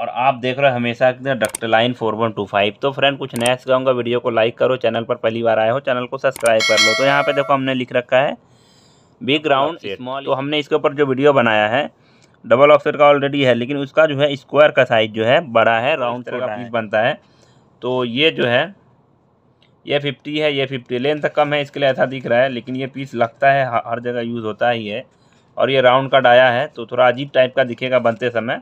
और आप देख रहे हो हमेशा doctor line four one two five तो फ्रेंड कुछ नया सिखाऊंगा वीडियो को लाइक करो चैनल पर पहली बार आए हो चैनल को सब्सक्राइब कर लो तो यहाँ पे देखो हमने लिख रखा है बिग राउंड स्मॉल तो हमने इसके ऊपर जो वीडियो बनाया है डबल ऑक्सेट का ऑलरेडी है लेकिन उसका जो है स्क्वायर का साइज जो है बड़ा है तो राउंड का पीस बनता है तो ये जो है ये फिफ्टी है ये फिफ्टी लेंथ कम है इसके लिए ऐसा दिख रहा है लेकिन ये पीस लगता है हर जगह यूज़ होता ही है और ये राउंड का डाया है तो थोड़ा अजीब टाइप का दिखेगा बनते समय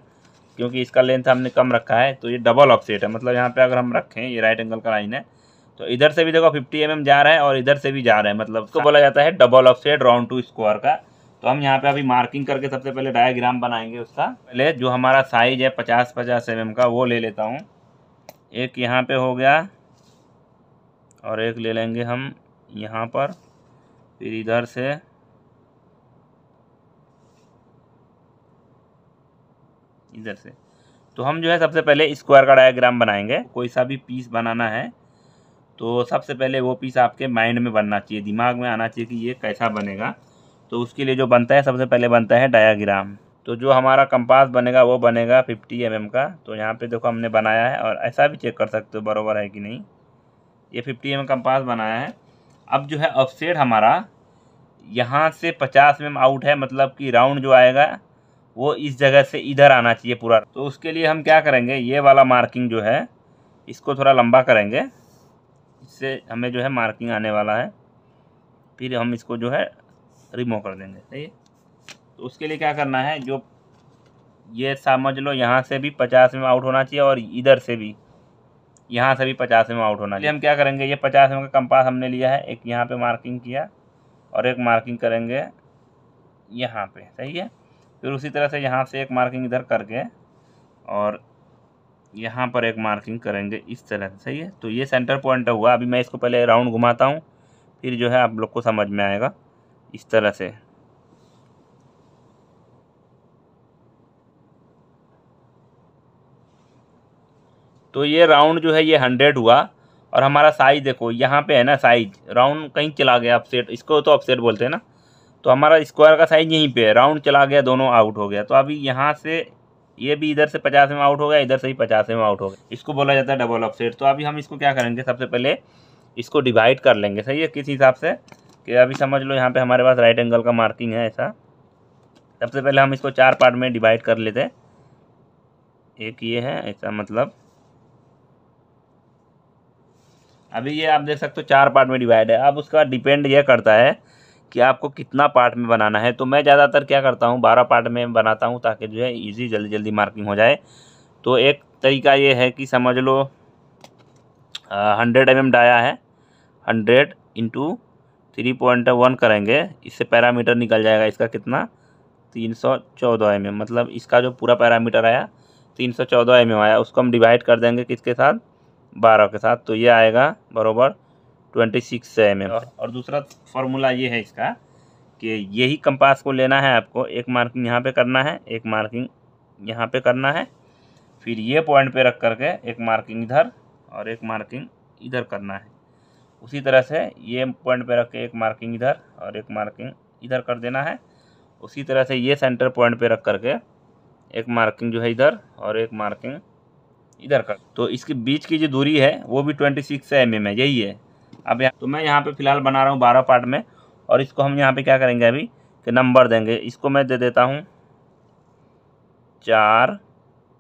क्योंकि इसका लेंथ हमने कम रखा है तो ये डबल ऑफसेट है मतलब यहाँ पे अगर हम रखें ये राइट एंगल का लाइन है तो इधर से भी देखो 50 एम mm जा रहा है और इधर से भी जा रहा है मतलब उसको बोला जाता है double offset round to square का तो हम यहाँ पे अभी मार्किंग करके सबसे पहले डायग्राम बनाएंगे उसका पहले जो हमारा साइज है पचास पचास एम mm का वो ले लेता हूँ एक यहाँ पर हो गया और एक ले लेंगे हम यहाँ पर फिर इधर से इधर से तो हम जो है सबसे पहले स्क्वायर का डायग्राम बनाएंगे कोई सा भी पीस बनाना है तो सबसे पहले वो पीस आपके माइंड में बनना चाहिए दिमाग में आना चाहिए कि ये कैसा बनेगा तो उसके लिए जो बनता है सबसे पहले बनता है डायाग्राम तो जो हमारा कंपास बनेगा वो बनेगा 50 एम mm का तो यहाँ पे देखो हमने बनाया है और ऐसा भी चेक कर सकते हो बरोबर है कि नहीं ये 50 एम mm कंपास बनाया है अब जो है ऑफसेट हमारा यहाँ से 50 एम mm आउट है मतलब कि राउंड जो आएगा वो इस जगह से इधर आना चाहिए पूरा तो उसके लिए हम क्या करेंगे ये वाला मार्किंग जो है इसको थोड़ा लंबा करेंगे इससे हमें जो है मार्किंग आने वाला है फिर हम इसको जो है रिमूव कर देंगे सही है तो उसके लिए क्या करना है जो ये समझ लो यहाँ से भी पचास में आउट होना चाहिए और इधर से भी यहाँ से भी पचास में आउट होना चाहिए हम क्या करेंगे ये पचास एम का कंपास हमने लिया है एक यहाँ पे मार्किंग किया और एक मार्किंग करेंगे यहाँ पे सही है फिर उसी तरह से यहाँ से एक मार्किंग इधर करके और यहाँ पर एक मार्किंग करेंगे इस तरह से सही है तो ये सेंटर पॉइंट हुआ अभी मैं इसको पहले राउंड घुमाता हूँ फिर जो है आप लोग को समझ में आएगा इस तरह से तो ये राउंड जो है ये हंड्रेड हुआ और हमारा साइज देखो यहाँ पे है ना साइज राउंड कहीं चला गया अपसेट इसको तो अपसेट बोलते हैं ना तो हमारा स्क्वायर का साइज यहीं पे है राउंड चला गया दोनों आउट हो गया तो अभी यहाँ से ये भी इधर से पचास में आउट हो गया इधर से ही पचास में आउट हो गया इसको बोला जाता है डबल ऑफसेट तो अभी हम इसको क्या करेंगे सबसे पहले इसको डिवाइड कर लेंगे सही है किस हिसाब से कि अभी समझ लो यहाँ पे हमारे पास राइट एंगल का मार्किंग है ऐसा सबसे पहले हम इसको चार पार्ट में डिवाइड कर लेते हैं एक ये है ऐसा मतलब अभी ये आप देख सकते हो चार पार्ट में डिवाइड है अब उसका डिपेंड ये करता है कि आपको कितना पार्ट में बनाना है तो मैं ज़्यादातर क्या करता हूँ बारह पार्ट में बनाता हूँ ताकि जो है ईजी जल्दी जल्दी मार्किंग हो जाए तो एक तरीका ये है कि समझ लो हंड्रेड एम एम डाया है hundred into three point one करेंगे इससे पैरामीटर निकल जाएगा इसका कितना तीन सौ चौदह एम एम मतलब इसका जो पूरा पैरामीटर आया तीन सौ चौदह एम एम आया उसको हम डिवाइड कर देंगे किसके साथ बारह के साथ तो ये आएगा बरोबर ट्वेंटी सिक्स एम एम और दूसरा फार्मूला ये है इसका कि यही कंपास को लेना है आपको एक मार्किंग यहाँ पे करना है एक मार्किंग यहाँ पे करना है फिर ये पॉइंट पे रख करके एक मार्किंग इधर और एक मार्किंग इधर करना है उसी तरह से ये पॉइंट पे रख के एक मार्किंग इधर और एक मार्किंग इधर कर देना है उसी तरह से ये सेंटर पॉइंट पे रख करके एक मार्किंग जो है इधर और एक मार्किंग इधर कर तो इसके बीच की जो दूरी है वो भी ट्वेंटी सिक्स एम एम है यही है अब यहाँ तो मैं यहाँ पे फिलहाल बना रहा हूँ बारह पार्ट में और इसको हम यहाँ पे क्या करेंगे अभी कि नंबर देंगे इसको मैं दे देता हूँ चार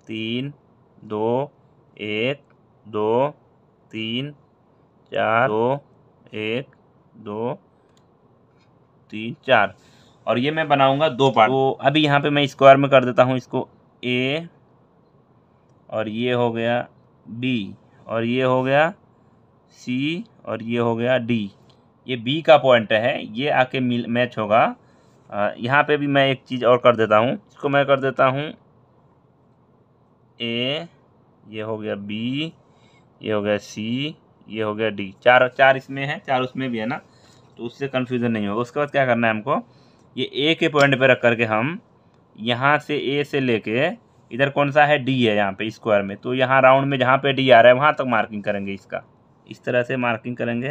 तीन दो एक दो तीन चार दो एक दो तीन चार और ये मैं बनाऊँगा दो पार्ट तो अभी यहाँ पे मैं स्क्वायर में कर देता हूँ इसको ए और ये हो गया बी और ये हो गया सी और ये हो गया डी ये बी का पॉइंट है ये आके मिल मैच होगा यहाँ पे भी मैं एक चीज़ और कर देता हूँ इसको मैं कर देता हूँ ए ये हो गया बी ये हो गया सी ये हो गया डी चार चार इसमें है चार उसमें भी है ना तो उससे कन्फ्यूज़न नहीं होगा उसके बाद क्या करना है हमको ये ए के पॉइंट पे रख करके हम यहाँ से ए से लेके इधर कौन सा है डी है यहाँ पे स्क्वायर में तो यहाँ राउंड में जहाँ पे डी आ रहा है वहाँ तक मार्किंग करेंगे इसका इस तरह से मार्किंग करेंगे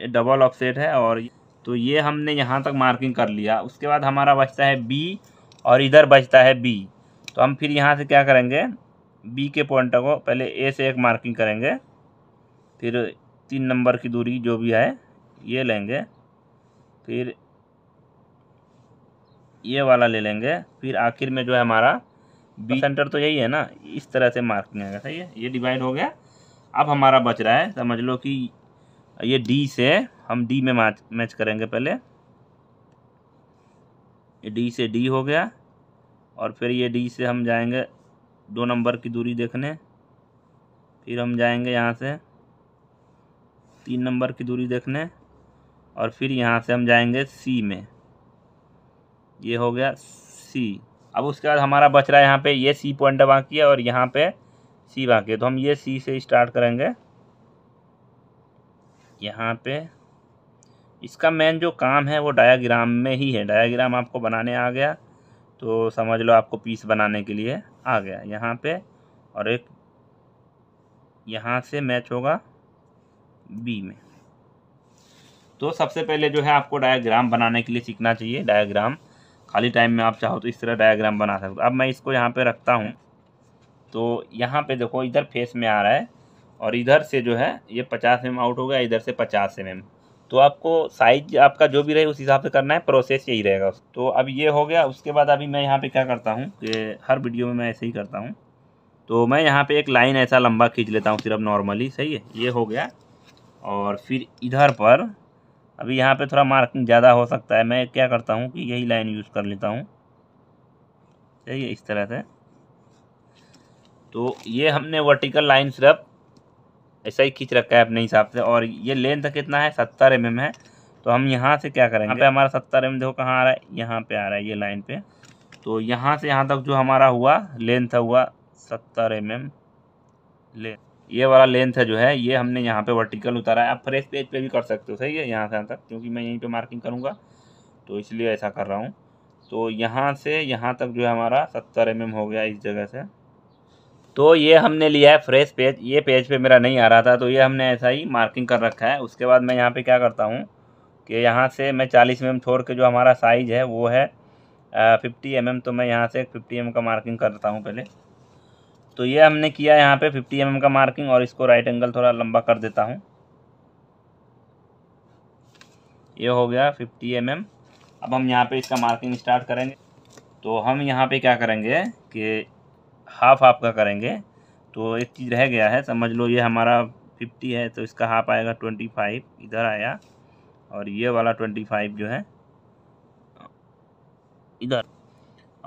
ये डबल ऑफसेट है और तो ये हमने यहाँ तक मार्किंग कर लिया उसके बाद हमारा बचता है बी और इधर बचता है बी तो हम फिर यहाँ से क्या करेंगे बी के पॉइंट को पहले ए से एक मार्किंग करेंगे फिर तीन नंबर की दूरी जो भी है ये लेंगे फिर ये वाला ले लेंगे फिर आखिर में जो है हमारा बी सेंटर तो, तो यही है ना इस तरह से मार्क किया सही है ये डिवाइड हो गया अब हमारा बच रहा है समझ लो कि ये डी से हम डी में मैच मैच करेंगे पहले ये डी से डी हो गया और फिर ये डी से हम जाएंगे दो नंबर की दूरी देखने फिर हम जाएंगे यहाँ से तीन नंबर की दूरी देखने और फिर यहाँ से हम जाएंगे सी में ये हो गया सी अब उसके बाद हमारा बच रहा है यहाँ पे ये सी पॉइंट बाकी है और यहाँ पे सी बाकी है तो हम ये सी से स्टार्ट करेंगे यहाँ पे इसका मेन जो काम है वो डायाग्राम में ही है डायाग्राम आपको बनाने आ गया तो समझ लो आपको पीस बनाने के लिए आ गया यहाँ पे और एक यहाँ से मैच होगा बी में तो सबसे पहले जो है आपको डायाग्राम बनाने के लिए सीखना चाहिए डायाग्राम खाली टाइम में आप चाहो तो इस तरह डायग्राम बना सकते हो अब मैं इसको यहाँ पे रखता हूँ तो यहाँ पे देखो इधर फेस में आ रहा है और इधर से जो है ये पचास एम आउट हो गया इधर से पचास एम तो आपको साइज आपका जो भी रहे उस हिसाब से करना है प्रोसेस यही रहेगा तो अब ये हो गया उसके बाद अभी मैं यहाँ पर क्या करता हूँ कि हर वीडियो में मैं ऐसे ही करता हूँ तो मैं यहाँ पर एक लाइन ऐसा लंबा खींच लेता हूँ सिर्फ नॉर्मली सही है ये हो गया और फिर इधर पर अभी यहाँ पे थोड़ा मार्किंग ज़्यादा हो सकता है मैं क्या करता हूँ कि यही लाइन यूज़ कर लेता हूँ चाहिए इस तरह से तो ये हमने वर्टिकल लाइन सिर्फ ऐसा ही खींच रखा है अपने हिसाब से और ये लेंथ कितना है सत्तर एम mm है तो हम यहाँ से क्या करेंगे यहाँ पे हमारा सत्तर एम mm देखो कहाँ आ रहा है यहाँ पे आ रहा है ये लाइन पे तो यहाँ से यहाँ तक जो हमारा हुआ लेंथ हुआ सत्तर एम एम लेंथ ये वाला लेंथ है जो है ये हमने यहाँ पे वर्टिकल उतारा है आप फ्रेश पेज पे भी कर सकते हो सही है यहाँ से यहाँ तक क्योंकि मैं यहीं पे मार्किंग करूँगा तो इसलिए ऐसा कर रहा हूँ तो यहाँ से यहाँ तक जो है हमारा सत्तर एम mm हो गया इस जगह से तो ये हमने लिया है फ्रेश पेज ये पेज पे मेरा नहीं आ रहा था तो ये हमने ऐसा ही मार्किंग कर रखा है उसके बाद मैं यहाँ पर क्या करता हूँ कि यहाँ से मैं चालीस एम mm छोड़ के जो हमारा साइज़ है वो है फिफ्टी एम mm, तो मैं यहाँ से फिफ्टी एम का मार्किंग करता हूँ पहले तो ये हमने किया यहाँ पे 50 एम mm का मार्किंग और इसको राइट एंगल थोड़ा लंबा कर देता हूँ ये हो गया 50 एम mm. अब हम यहाँ पे इसका मार्किंग स्टार्ट करेंगे तो हम यहाँ पे क्या करेंगे कि हाफ हाफ का करेंगे तो एक चीज़ रह गया है समझ लो ये हमारा 50 है तो इसका हाफ आएगा 25 इधर आया और ये वाला 25 जो है इधर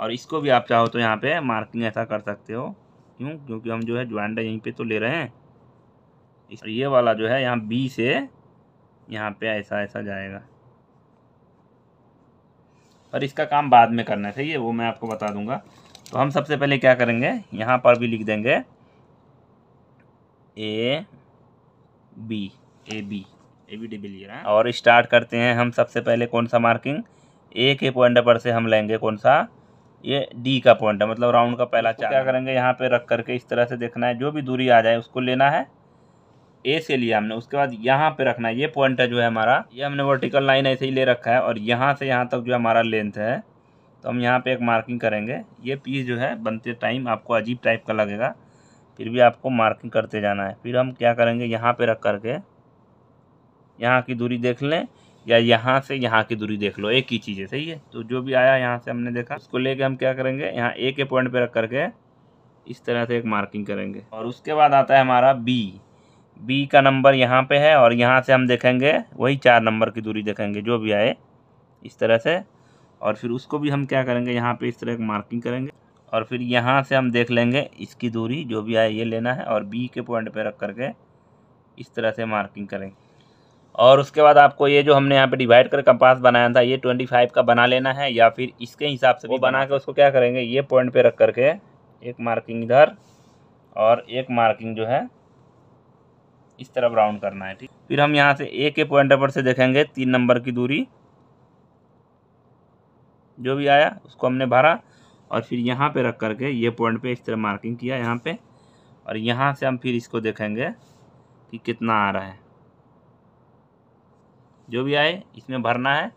और इसको भी आप चाहो तो यहाँ पे मार्किंग ऐसा कर सकते हो क्यों क्योंकि हम जो है ज्वाइंडर यहीं पे तो ले रहे हैं और ये वाला जो है यहाँ बी से यहाँ पे ऐसा ऐसा जाएगा पर इसका काम बाद में करना चाहिए वो मैं आपको बता दूंगा तो हम सबसे पहले क्या करेंगे यहाँ पर भी लिख देंगे A B A B A B D B लिख रहे हैं और स्टार्ट करते हैं हम सबसे पहले कौन सा मार्किंग ए के पॉइंट पर से हम लेंगे कौन सा ये डी का पॉइंट है मतलब राउंड का पहला चार क्या करेंगे यहाँ पे रख करके इस तरह से देखना है जो भी दूरी आ जाए उसको लेना है ए से लिया हमने उसके बाद यहाँ पे रखना है ये पॉइंट है जो है हमारा ये हमने वर्टिकल लाइन ऐसे ही ले रखा है और यहाँ से यहाँ तक जो हमारा लेंथ है तो हम यहाँ पे एक मार्किंग करेंगे ये पीस जो है बनते टाइम आपको अजीब टाइप का लगेगा फिर भी आपको मार्किंग करते जाना है फिर हम क्या करेंगे यहाँ पे रख करके यहाँ की दूरी देख लें या यहाँ से यहाँ की दूरी देख लो एक ही चीज़ है सही है तो जो भी आया यहाँ से हमने देखा उसको लेके हम क्या करेंगे यहाँ ए के पॉइंट पे रख करके इस तरह से एक मार्किंग करेंगे और उसके बाद आता है हमारा बी बी का नंबर यहाँ पे है और यहाँ से हम देखेंगे वही चार नंबर की दूरी देखेंगे जो भी आए इस तरह से और फिर उसको भी हम क्या करेंगे यहाँ पर इस तरह एक मार्किंग करेंगे और फिर यहाँ से हम देख लेंगे इसकी दूरी जो भी आए ये लेना है और बी के पॉइंट पर रख करके इस तरह से मार्किंग करेंगे और उसके बाद आपको ये जो हमने यहाँ पे डिवाइड कर कंपास बनाया था ये ट्वेंटी फाइव का बना लेना है या फिर इसके हिसाब से वो बना के उसको क्या करेंगे ये पॉइंट पे रख करके एक मार्किंग इधर और एक मार्किंग जो है इस तरफ राउंड करना है ठीक फिर हम यहाँ से ए के पॉइंट पर से देखेंगे तीन नंबर की दूरी जो भी आया उसको हमने भरा और फिर यहाँ पर रख करके ये पॉइंट पर इस तरह मार्किंग किया यहाँ पर और यहाँ से हम फिर इसको देखेंगे कि कितना आ रहा है जो भी आए इसमें भरना है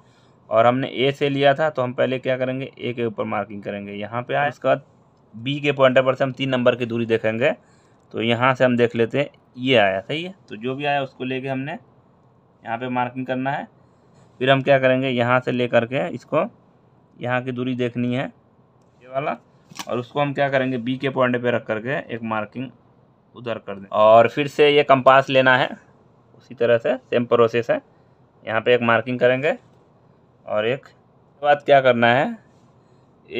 और हमने ए से लिया था तो हम पहले क्या करेंगे ए के ऊपर मार्किंग करेंगे यहाँ पे आए इसके बाद बी के पॉइंटर पर से हम तीन नंबर की दूरी देखेंगे तो यहाँ से हम देख लेते हैं ये आया सही है तो जो भी आया उसको लेके हमने यहाँ पे मार्किंग करना है फिर हम क्या करेंगे यहाँ से ले करके इसको यहाँ की दूरी देखनी है ये वाला और उसको हम क्या करेंगे बी के पॉइंट पर रख करके एक मार्किंग उधर कर दें और फिर से ये कंपास लेना है उसी तरह से सेम प्रोसेस है यहाँ पे एक मार्किंग करेंगे और एक बाद क्या करना है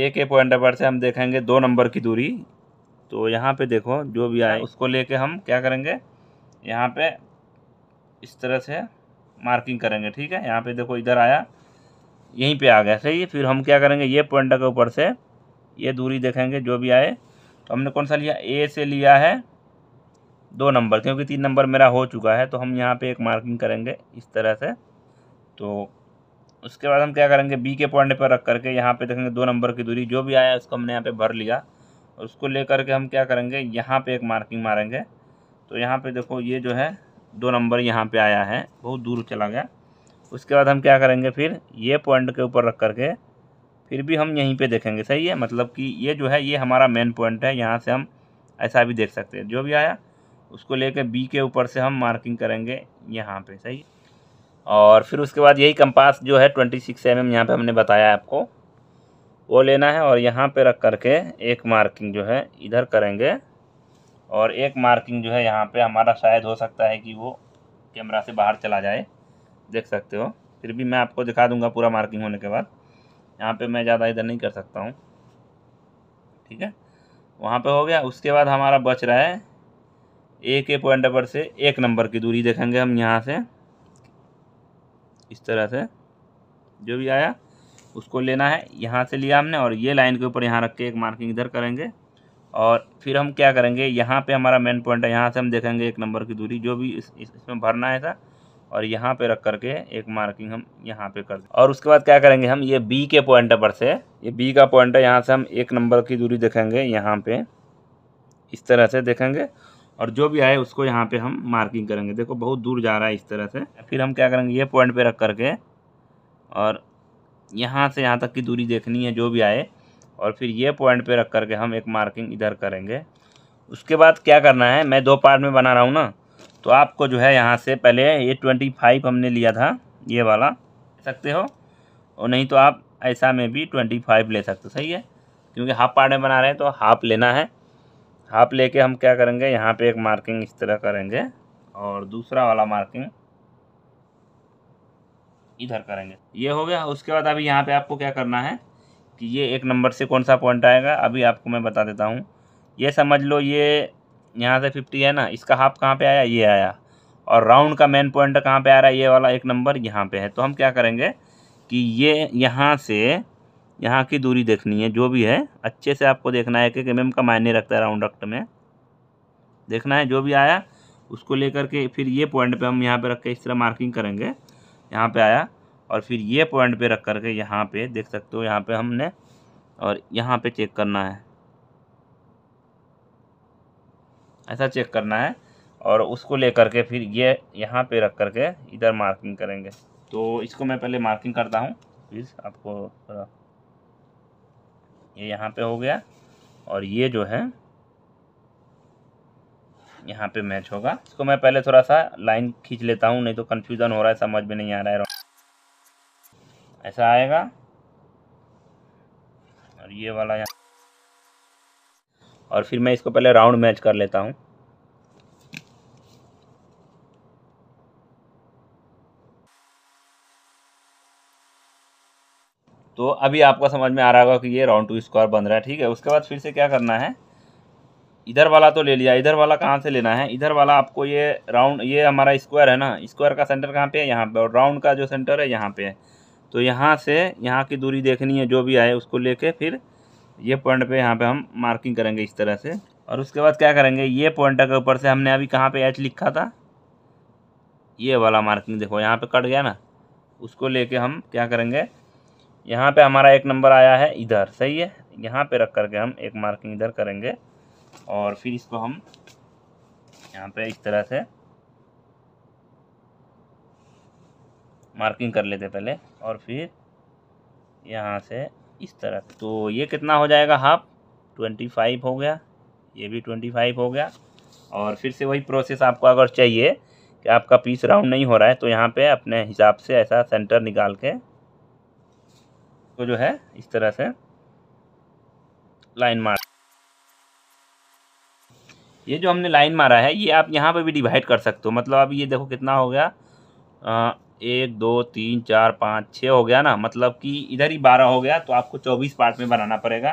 एक ए पॉइंट पर से हम देखेंगे दो नंबर की दूरी तो यहाँ पे देखो जो भी आए उसको लेके हम क्या करेंगे यहाँ पे इस तरह से मार्किंग करेंगे ठीक है यहाँ पे देखो इधर आया यहीं पे आ गया सही है फिर हम क्या करेंगे ये पॉइंट के ऊपर से ये दूरी देखेंगे जो भी आए तो हमने कौन सा लिया ए से लिया है दो नंबर क्योंकि तीन नंबर मेरा हो चुका है तो हम यहाँ पे एक मार्किंग करेंगे इस तरह से तो उसके बाद हम क्या करेंगे बी के पॉइंट पर रख करके यहाँ पे देखेंगे दो नंबर की दूरी जो भी आया उसको हमने यहाँ पे भर लिया उसको ले करके हम क्या करेंगे यहाँ पे एक मार्किंग मारेंगे तो यहाँ पे देखो ये जो है दो नंबर यहाँ पे आया है बहुत दूर चला गया उसके बाद हम क्या करेंगे फिर ये पॉइंट के ऊपर रख करके फिर भी हम यहीं पर देखेंगे सही है मतलब कि ये जो है ये हमारा मेन पॉइंट है यहाँ से हम ऐसा भी देख सकते हैं जो भी आया उसको कर बी के ऊपर से हम मार्किंग करेंगे यहाँ पर सही है और फिर उसके बाद यही कंपास जो है ट्वेंटी सिक्स एम एम यहाँ पर हमने बताया आपको वो लेना है और यहाँ पे रख करके एक मार्किंग जो है इधर करेंगे और एक मार्किंग जो है यहाँ पे हमारा शायद हो सकता है कि वो कैमरा से बाहर चला जाए देख सकते हो फिर भी मैं आपको दिखा दूँगा पूरा मार्किंग होने के बाद यहाँ पर मैं ज़्यादा इधर नहीं कर सकता हूँ ठीक है वहाँ पर हो गया उसके बाद हमारा बच रहा है एक ए पॉइंट पर से एक नंबर की दूरी देखेंगे हम यहाँ से इस तरह से जो भी आया उसको लेना है यहाँ से लिया हमने और ये लाइन के ऊपर यहाँ रख के एक मार्किंग इधर करेंगे और फिर हम क्या करेंगे यहाँ पे हमारा मेन पॉइंट है यहाँ से हम देखेंगे एक नंबर की दूरी जो भी इस, इस, इसमें भरना है था और यहाँ पे रख करके एक मार्किंग हम यहाँ पे कर और उसके बाद क्या करेंगे हम ये बी के पॉइंट पर से ये बी का पॉइंट है यहाँ से हम एक नंबर की दूरी देखेंगे यहाँ पे इस तरह से देखेंगे और जो भी आए उसको यहाँ पे हम मार्किंग करेंगे देखो बहुत दूर जा रहा है इस तरह से फिर हम क्या करेंगे ये पॉइंट पे रख करके और यहाँ से यहाँ तक की दूरी देखनी है जो भी आए और फिर ये पॉइंट पे रख करके हम एक मार्किंग इधर करेंगे उसके बाद क्या करना है मैं दो पार्ट में बना रहा हूँ ना तो आपको जो है यहाँ से पहले ये ट्वेंटी फाइव हमने लिया था ये वाला सकते हो और नहीं तो आप ऐसा में भी ट्वेंटी फाइव ले सकते हो सही है क्योंकि हाफ पार्ट में बना रहे हैं तो हाफ लेना है हाफ लेके हम क्या करेंगे यहाँ पे एक मार्किंग इस तरह करेंगे और दूसरा वाला मार्किंग इधर करेंगे ये हो गया उसके बाद अभी यहाँ पे आपको क्या करना है कि ये एक नंबर से कौन सा पॉइंट आएगा अभी आपको मैं बता देता हूँ ये समझ लो ये यहाँ से फिफ्टी है ना इसका हाफ कहाँ पर आया ये आया और राउंड का मेन पॉइंट कहाँ पे आ रहा है ये वाला एक नंबर यहाँ पे है तो हम क्या करेंगे कि ये यहाँ से यहाँ की दूरी देखनी है जो भी है अच्छे से आपको देखना है कि एम का मायने रखता है राउंड रक्ट में देखना है जो भी आया उसको लेकर के फिर ये पॉइंट पे हम यहाँ पे रख के इस तरह मार्किंग करेंगे यहाँ पे आया और फिर ये पॉइंट पे रख कर के यहाँ पे देख सकते हो यहाँ पे हमने और यहाँ पे चेक करना है ऐसा चेक करना है और उसको लेकर के फिर ये यहाँ पे रख कर के इधर मार्किंग करेंगे तो इसको मैं पहले मार्किंग करता हूँ प्लीज़ आपको ये यहाँ पे हो गया और ये जो है यहाँ पे मैच होगा इसको मैं पहले थोड़ा सा लाइन खींच लेता हूँ नहीं तो कन्फ्यूज़न हो रहा है समझ में नहीं आ रहा है ऐसा आएगा और ये वाला यहाँ और फिर मैं इसको पहले राउंड मैच कर लेता हूँ तो अभी आपको समझ में आ रहा होगा कि ये राउंड टू स्क्वायर बन रहा है ठीक है उसके बाद फिर से क्या करना है इधर वाला तो ले लिया इधर वाला कहाँ से लेना है इधर वाला आपको ये राउंड ये हमारा स्क्वायर है ना स्क्वायर का सेंटर कहाँ पे है यहाँ पे और राउंड का जो सेंटर है यहाँ पे है तो यहाँ से यहाँ की दूरी देखनी है जो भी आए उसको लेके फिर ये पॉइंट पे यहाँ पे हम मार्किंग करेंगे इस तरह से और उसके बाद क्या करेंगे ये पॉइंट के ऊपर से हमने अभी कहाँ पे एच लिखा था ये वाला मार्किंग देखो यहाँ पर कट गया ना उसको लेके हम क्या करेंगे यहाँ पे हमारा एक नंबर आया है इधर सही है यहाँ पे रख करके हम एक मार्किंग इधर करेंगे और फिर इसको हम यहाँ पे इस तरह से मार्किंग कर लेते पहले और फिर यहाँ से इस तरह तो ये कितना हो जाएगा हाफ ट्वेंटी फाइव हो गया ये भी ट्वेंटी फाइव हो गया और फिर से वही प्रोसेस आपको अगर चाहिए कि आपका पीस राउंड नहीं हो रहा है तो यहाँ पे अपने हिसाब से ऐसा सेंटर निकाल के इसको जो है इस तरह से लाइन मार ये जो हमने लाइन मारा है ये आप यहाँ पे भी डिवाइड कर सकते हो मतलब अब ये देखो कितना हो गया आ, एक दो तीन चार पाँच छः हो गया ना मतलब कि इधर ही बारह हो गया तो आपको चौबीस पार्ट में बनाना पड़ेगा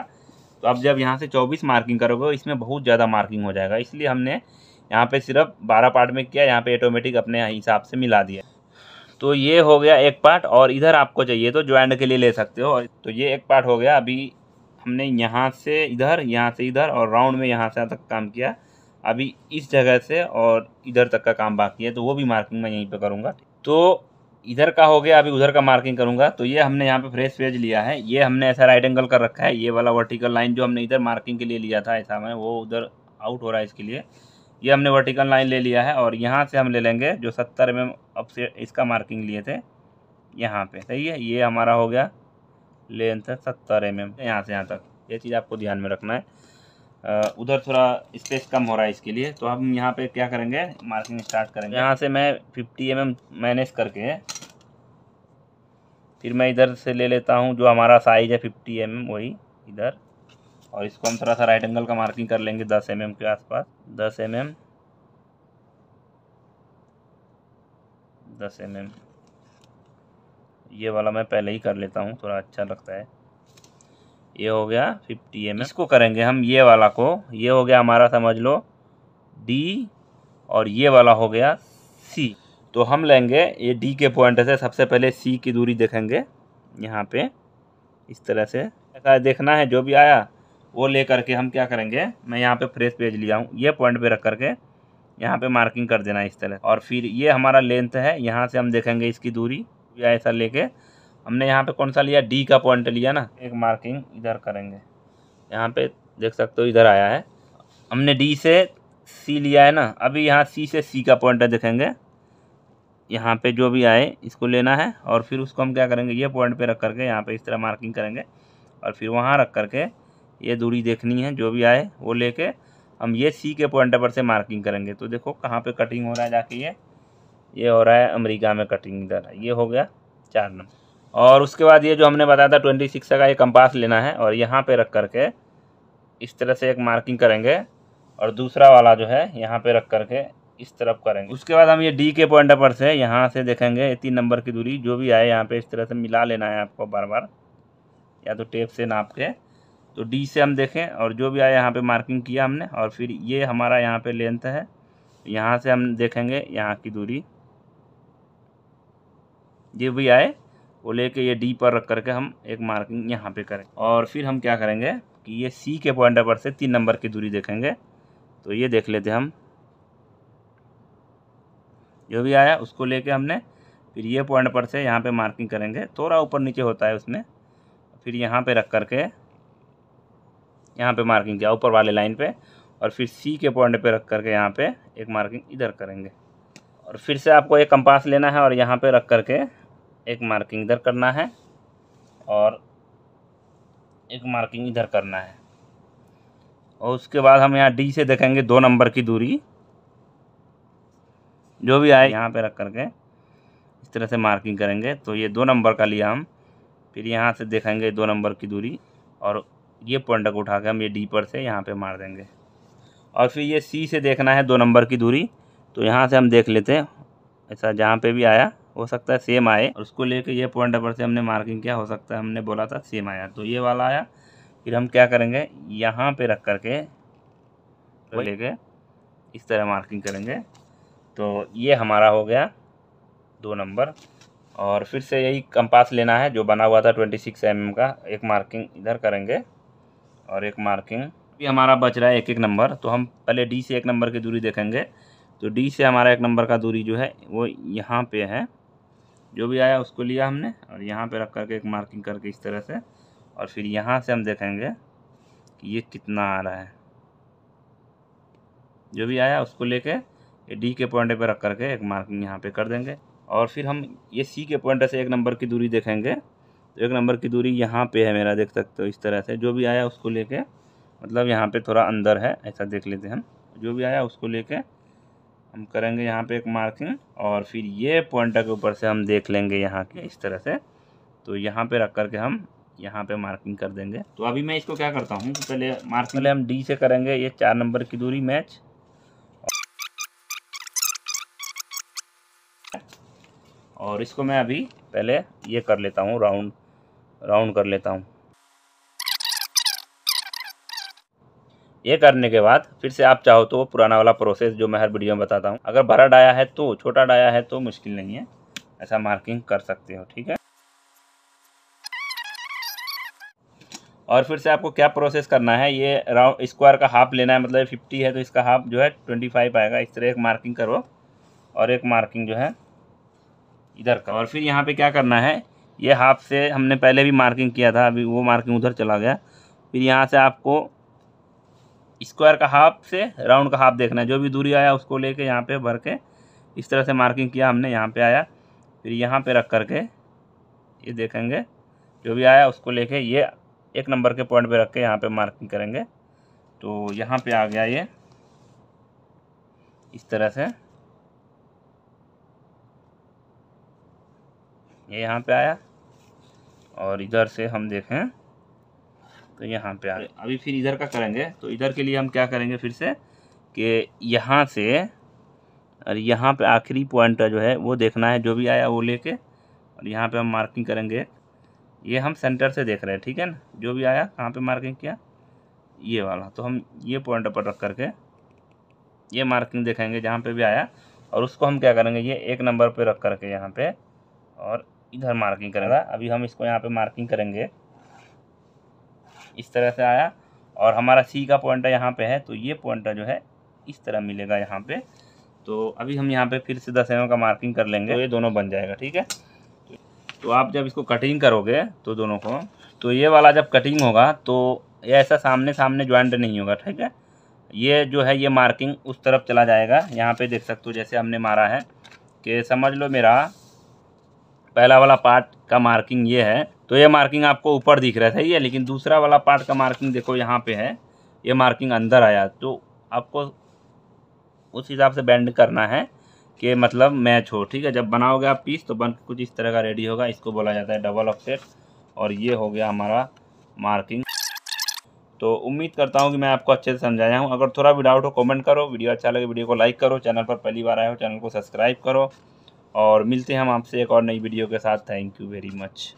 तो आप जब यहाँ से चौबीस मार्किंग करोगे इसमें बहुत ज़्यादा मार्किंग हो जाएगा इसलिए हमने यहाँ पे सिर्फ बारह पार्ट में किया यहाँ पे ऑटोमेटिक अपने हिसाब से मिला दिया तो ये हो गया एक पार्ट और इधर आपको चाहिए तो ज्वाइंट के लिए ले सकते हो तो ये एक पार्ट हो गया अभी हमने यहाँ से इधर यहाँ से इधर और राउंड में यहाँ से तक काम किया अभी इस जगह से और इधर तक का काम बाकी है तो वो भी मार्किंग मैं यहीं पर करूँगा तो इधर का हो गया अभी उधर का मार्किंग करूँगा तो ये हमने यहाँ पे फ्रेश पेज लिया है ये हमने ऐसा राइट एंगल कर रखा है ये वाला वर्टिकल लाइन जो हमने इधर मार्किंग के लिए लिया था ऐसा में वो उधर आउट हो रहा है इसके लिए ये हमने वर्टिकल लाइन ले लिया है और यहाँ से हम ले लेंगे जो सत्तर एम एम अब से इसका मार्किंग लिए थे यहाँ पे सही है ये हमारा हो गया लेंथ है सत्तर एम mm, एम यहाँ से यहाँ तक ये चीज़ आपको ध्यान में रखना है उधर थोड़ा स्पेस कम हो रहा है इसके लिए तो हम यहाँ पे क्या करेंगे मार्किंग स्टार्ट करेंगे यहाँ से मैं फिफ्टी एम एम करके फिर मैं इधर से ले लेता हूँ जो हमारा साइज़ है फिफ्टी एम एम वही इधर और इसको हम थोड़ा सा राइट एंगल का मार्किंग कर लेंगे दस एम mm के आसपास दस एम mm, एम दस एम mm। एम ये वाला मैं पहले ही कर लेता हूँ थोड़ा अच्छा लगता है ये हो गया फिफ्टी एम इसको करेंगे हम ये वाला को ये हो गया हमारा समझ लो डी और ये वाला हो गया सी तो हम लेंगे ये डी के पॉइंट से सबसे पहले सी की दूरी देखेंगे यहाँ पे इस तरह से ऐसा देखना है जो भी आया वो ले करके हम क्या करेंगे मैं यहाँ पे फ्रेश पेज लिया हूँ ये पॉइंट पे रख करके यहाँ पे मार्किंग कर देना इस तरह और फिर ये हमारा लेंथ है यहाँ से हम देखेंगे इसकी दूरी या ऐसा लेके हमने यहाँ पे कौन सा लिया डी का पॉइंट लिया ना एक मार्किंग इधर करेंगे यहाँ पे देख सकते हो इधर आया है हमने डी से सी लिया है ना अभी यहाँ सी से सी का पॉइंट देखेंगे यहाँ पे जो भी आए इसको लेना है और फिर उसको हम क्या करेंगे ये पॉइंट पे रख करके यहाँ पे इस तरह मार्किंग करेंगे और फिर वहाँ रख करके ये दूरी देखनी है जो भी आए वो लेके हम ये सी के पॉइंट पर से मार्किंग करेंगे तो देखो कहाँ पे कटिंग हो रहा है जाके ये ये हो रहा है अमेरिका में कटिंग इधर ये हो गया चार नंबर और उसके बाद ये जो हमने बताया था ट्वेंटी सिक्स का ये कंपास लेना है और यहाँ पे रख करके इस तरह से एक मार्किंग करेंगे और दूसरा वाला जो है यहाँ पर रख करके इस तरफ करेंगे उसके बाद हम ये डी के पॉइंट पर से यहाँ से देखेंगे तीन नंबर की दूरी जो भी आए यहाँ पर इस तरह से मिला लेना है आपको बार बार या तो टेप से नाप के तो डी से हम देखें और जो भी आया यहाँ पे मार्किंग किया हमने और फिर ये हमारा यहाँ पे लेंथ है यहाँ से हम देखेंगे यहाँ की दूरी ये भी आए वो लेके ये डी पर रख करके हम एक मार्किंग यहाँ पे करें और फिर हम क्या करेंगे कि ये सी के पॉइंट पर से तीन नंबर की दूरी देखेंगे तो ये देख लेते हम जो भी आया उसको ले हमने फिर ये पॉइंट पर से यहाँ पर मार्किंग करेंगे थोड़ा ऊपर नीचे होता है उसमें फिर यहाँ पर रख करके यहाँ पे मार्किंग किया ऊपर वाले लाइन पे और फिर सी के पॉइंट पे रख करके यहाँ पे एक मार्किंग इधर करेंगे और फिर से आपको एक कंपास लेना है और यहाँ पे रख करके एक मार्किंग इधर करना है और एक मार्किंग इधर करना है और उसके बाद हम यहाँ डी से देखेंगे दो नंबर की दूरी जो भी आए यहाँ पे रख करके इस तरह से मार्किंग करेंगे तो ये दो नंबर का लिया हम फिर यहाँ से देखेंगे दो नंबर की दूरी और ये पॉइंट को उठा के हम ये डी पर से यहाँ पे मार देंगे और फिर ये सी से देखना है दो नंबर की दूरी तो यहाँ से हम देख लेते हैं ऐसा जहाँ पे भी आया हो सकता है सेम आए और उसको लेके ये पॉइंट पर से हमने मार्किंग किया हो सकता है हमने बोला था सेम आया तो ये वाला आया फिर हम क्या करेंगे यहाँ पर रख कर के तो लेके इस तरह मार्किंग करेंगे तो ये हमारा हो गया दो नंबर और फिर से यही कंपास लेना है जो बना हुआ था ट्वेंटी सिक्स एम का एक मार्किंग इधर करेंगे और एक मार्किंग भी हमारा बच रहा है एक एक नंबर तो हम पहले डी से एक नंबर की दूरी देखेंगे तो डी से हमारा एक नंबर का दूरी जो है वो यहाँ पे है जो भी आया उसको लिया हमने और यहाँ पे रख करके एक मार्किंग करके इस तरह से और फिर यहाँ से हम देखेंगे कि ये कितना आ रहा है जो भी आया उसको ले कर डी के पॉइंट पर रख करके एक मार्किंग यहाँ पर कर देंगे और फिर हम ये सी के पॉइंट से एक नंबर की दूरी देखेंगे एक नंबर की दूरी यहाँ पे है मेरा देख सकते हो इस तरह से जो भी आया उसको लेके मतलब यहाँ पे थोड़ा अंदर है ऐसा देख लेते हैं हम जो भी आया उसको लेके हम करेंगे यहाँ पे एक मार्किंग और फिर ये पॉइंटर के ऊपर से हम देख लेंगे यहाँ के इस तरह से तो यहाँ पे रख करके हम यहाँ पे मार्किंग कर देंगे तो अभी मैं इसको क्या करता हूँ पहले मार्किंग पहले हम डी से करेंगे ये चार नंबर की दूरी मैच और इसको मैं अभी पहले ये कर लेता हूँ राउंड राउंड कर लेता हूँ ये करने के बाद फिर से आप चाहो तो वो पुराना वाला प्रोसेस जो मैं हर वीडियो में बताता हूँ अगर बड़ा डाया है तो छोटा डाया है तो मुश्किल नहीं है ऐसा मार्किंग कर सकते हो ठीक है और फिर से आपको क्या प्रोसेस करना है ये राउंड स्क्वायर का हाफ लेना है मतलब फिफ्टी है तो इसका हाफ जो है ट्वेंटी फाइव आएगा इस तरह एक मार्किंग करो और एक मार्किंग जो है इधर का और फिर यहाँ पे क्या करना है ये हाफ से हमने पहले भी मार्किंग किया था अभी वो मार्किंग उधर चला गया फिर यहाँ से आपको स्क्वायर का हाफ से राउंड का हाफ देखना है जो भी दूरी आया उसको लेके यहाँ पर भर के इस तरह से मार्किंग किया हमने यहाँ पे आया फिर यहाँ पे रख कर के ये देखेंगे जो भी आया उसको लेके ये एक नंबर के पॉइंट पे रख के यहाँ पे मार्किंग करेंगे तो यहाँ पे आ गया ये इस तरह से ये यहाँ पे आया और इधर से हम देखें तो यहाँ पे आ अभी फिर इधर का करेंगे तो इधर के लिए हम क्या करेंगे फिर से कि यहाँ से और यहाँ पे आखिरी पॉइंट जो है वो देखना है जो भी आया वो लेके और यहाँ पे हम मार्किंग करेंगे ये हम सेंटर से देख रहे हैं ठीक है ना जो भी आया कहाँ पे मार्किंग किया ये वाला तो हम ये पॉइंट पर रख करके ये मार्किंग देखेंगे जहाँ पे भी आया और उसको हम क्या करेंगे ये एक नंबर पे रख करके यहाँ पे और इधर मार्किंग करेगा अभी हम इसको यहाँ पे मार्किंग करेंगे इस तरह से आया और हमारा सी का पॉइंटर यहाँ पे है तो ये पॉइंटर जो है इस तरह मिलेगा यहाँ पे तो अभी हम यहाँ पे फिर से दस एम का मार्किंग कर लेंगे तो ये दोनों बन जाएगा ठीक है तो आप जब इसको कटिंग करोगे तो दोनों को तो ये वाला जब कटिंग होगा तो ये ऐसा सामने सामने ज्वाइंट नहीं होगा ठीक है ये जो है ये मार्किंग उस तरफ चला जाएगा यहाँ पे देख सकते हो जैसे हमने मारा है कि समझ लो मेरा पहला वाला पार्ट का मार्किंग ये है तो ये मार्किंग आपको ऊपर दिख रहा था ये लेकिन दूसरा वाला पार्ट का मार्किंग देखो यहाँ पे है ये मार्किंग अंदर आया तो आपको उस हिसाब से बैंड करना है कि मतलब मैच हो ठीक है जब बनाओगे आप पीस तो बन कुछ इस तरह का रेडी होगा इसको बोला जाता है डबल ऑफसेट और ये हो गया हमारा मार्किंग तो उम्मीद करता हूँ कि मैं आपको अच्छे से समझाया हूँ अगर थोड़ा भी डाउट हो कमेंट करो वीडियो अच्छा लगे वीडियो को लाइक करो चैनल पर पहली बार आए हो चैनल को सब्सक्राइब करो और मिलते हैं हम आपसे एक और नई वीडियो के साथ थैंक यू वेरी मच